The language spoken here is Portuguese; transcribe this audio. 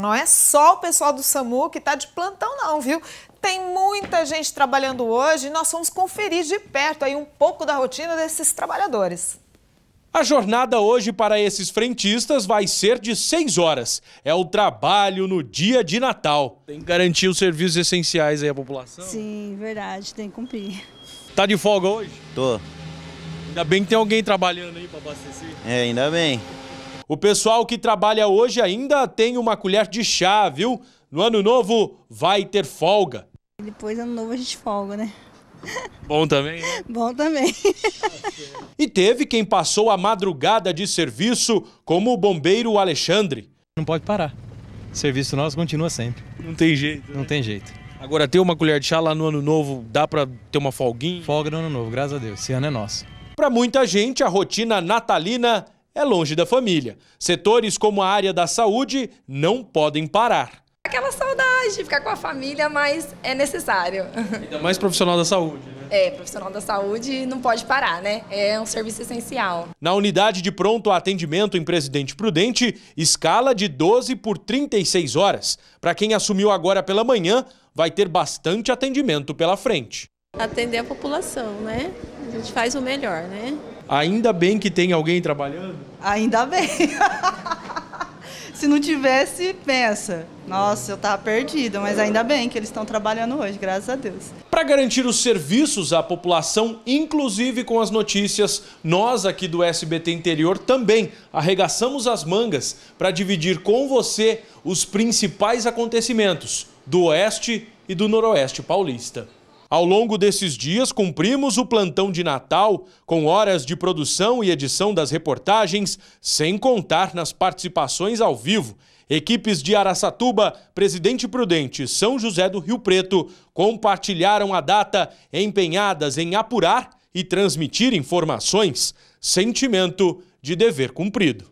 Não é só o pessoal do SAMU que está de plantão, não, viu? Tem muita gente trabalhando hoje e nós vamos conferir de perto aí um pouco da rotina desses trabalhadores. A jornada hoje para esses frentistas vai ser de 6 horas. É o trabalho no dia de Natal. Tem que garantir os serviços essenciais aí à população? Sim, verdade, tem que cumprir. Tá de folga hoje? Tô. Ainda bem que tem alguém trabalhando aí para abastecer. É, ainda bem. O pessoal que trabalha hoje ainda tem uma colher de chá, viu? No ano novo vai ter folga. Depois ano novo a gente folga, né? Bom também. Né? Bom também. e teve quem passou a madrugada de serviço, como o bombeiro Alexandre. Não pode parar. O serviço nosso continua sempre. Não tem jeito. Né? Não tem jeito. Agora, ter uma colher de chá lá no ano novo, dá para ter uma folguinha? Folga no ano novo, graças a Deus. Esse ano é nosso. Para muita gente, a rotina natalina é longe da família. Setores como a área da saúde não podem parar. Aquela saudade de ficar com a família, mas é necessário. Ainda mais profissional da saúde, né? É, profissional da saúde não pode parar, né? É um serviço essencial. Na unidade de pronto atendimento em Presidente Prudente, escala de 12 por 36 horas. Para quem assumiu agora pela manhã, vai ter bastante atendimento pela frente. Atender a população, né? A gente faz o melhor, né? Ainda bem que tem alguém trabalhando? Ainda bem. Se não tivesse, pensa. Nossa, eu estava perdida, mas ainda bem que eles estão trabalhando hoje, graças a Deus. Para garantir os serviços à população, inclusive com as notícias, nós aqui do SBT Interior também arregaçamos as mangas para dividir com você os principais acontecimentos do Oeste e do Noroeste Paulista. Ao longo desses dias, cumprimos o plantão de Natal, com horas de produção e edição das reportagens, sem contar nas participações ao vivo. Equipes de Araçatuba, Presidente Prudente e São José do Rio Preto compartilharam a data empenhadas em apurar e transmitir informações. Sentimento de dever cumprido.